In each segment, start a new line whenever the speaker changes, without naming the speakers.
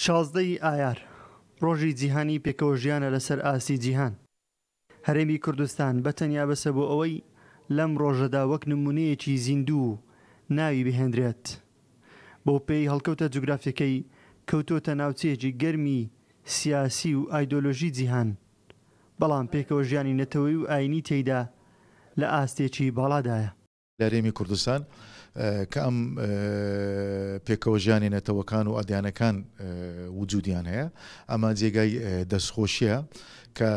شازدەی ئایار ڕۆژی جیهانی پێکەوە ژیانە لەسەر ئاسی جیهان هەرێمی کوردستان بەتەنیا بەسە بۆ ئەوەی لەم ڕۆژەدا وەک نمونەیەکی زیندوو ناوی بهێنرێت بۆ پێی هەڵکەوتە جوگرافیەکەی کەوتۆتە ناوچەیەکی گەرمی سیاسی و ئایدۆلۆژی جیهان بەڵام پێکەوە ژیانی نەتەوەی و ئاینی تێیدا لە ئاستێکی باڵادایە
لە هەرێمی کوردستان کە ئەم پێکەوە ژیانی نەتەوەکان و ئەدیانەکان وجودیان هەیە ئەمە جێگای دەستخۆشیە کە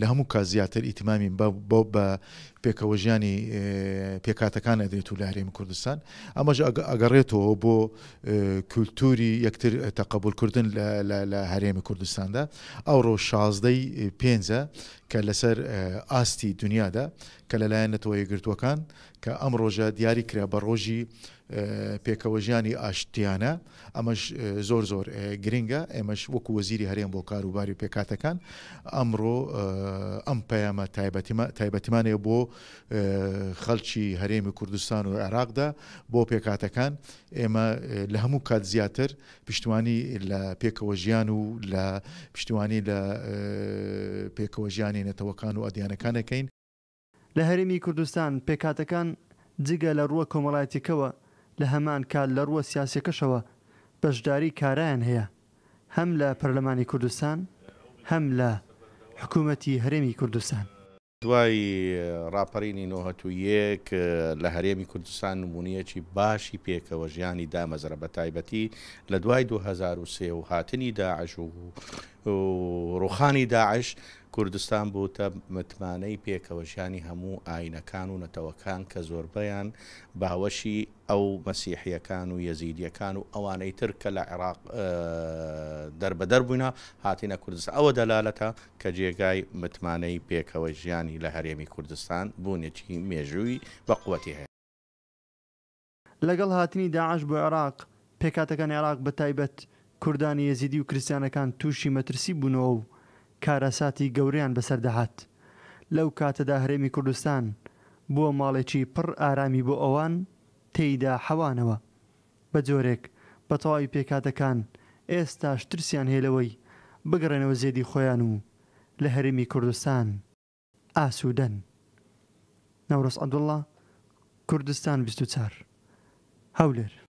لە هەموو کا زیاتر ئیتمامی بە پێکەوە ژیانی پێکاتەکان ئەدرێت و لە هەرێمی کوردستان ئەمەش ئەگەڕێتەوە بۆ کولتوری یەکتر تەقبولکردن لە هەرێمی کوردستاندا ئەوڕۆ شازدەی پێنجە کە لەسەر ئاستی دنیادا کە لەلایەنەوە یەگرتوەکان کە ئەم ڕۆژە دیاری کرا بە ڕۆژی پێکەوە ژیانی ئاشتیانە ئەمەش زۆر زۆر گرنگە ئێمەش وەکو وەزیری هەرێم بۆ کاروباری پێکاتەکان ئەمڕۆ ئەم پەیامە تایبەتیمانێ بۆ خەڵکی هەرێمی کوردستان و عێراقدا بۆ پێکاتەکان ئێمە لە هەموو کات زیاتر پشتیوانی لە پێکەوە ژیان و لە پشتیوانی
لە پێکەوە ژیانی نەتەوەکان و ئەدیانەکانەکەین لە هەرێمی کوردستان پێکاتەکان جگە لە ڕووە کۆمەڵایەتێکەوە لە هەمان کات لە ڕووە سیاسەکەشەوە بەشداری کارایان هەیە هەم لە پەرلەمانی کوردستان هەم لە حکوومەتی هەرێمی کوردستان
دوای راپەرینی نۆهەتو یەک لە هەرێمی کوردستان نمونونیەکی باشی پێکەوە ژیانی دامەزرە بە تایبەتی لە دوای 2023 و هاتنی داعش و ڕوخانی داعش کوردستان بوو تە متمانەی پێکەوەژانی هەموو ئاینەکان و نەتەوەکان کە زۆربیان باوەشی ئەو مەسیحیەکان و یەزیدیەکان و ئەوانەی تر کە لە عێراق دەربەدەر بوونا هاتینە کوردستان ئەوە دەلالەتە کە جێگای متمانەی پێکەوە ژیانی لە هەرێمی کوردستان بوونێکی مێژووی بە قوەتی هەیە
لەگەڵ هاتنی داعش بۆ عێراق پێکاتەکان عێراق بە تایبەت کوردانی یەزیدی و کریسیانەکان تووشی مەترسی بوونەوە و کارەساتی گەوریان بەسەردەهات لەو کاتەدا هەرێمی کوردستان بووە ماڵێکی پڕ ئارامی بۆ ئەوان تێیدا حەوانەوە بە جۆرێک بە تەواوی پێکاتەکان ئێستاش ترسیان هێلەوەی بگەڕێنەوە زێدی خۆیان و لە هەرمی کوردستان ئاسوودەن ناوڕست عەبدوڵڵا کوردستان 24 هەولێر